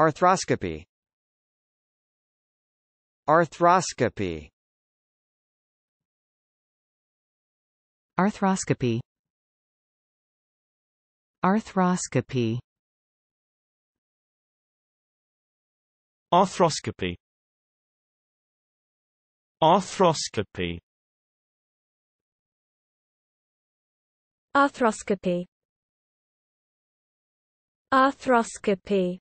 Arthroscopy Arthroscopy Arthroscopy Arthroscopy Arthroscopy Arthroscopy Arthroscopy Arthroscopy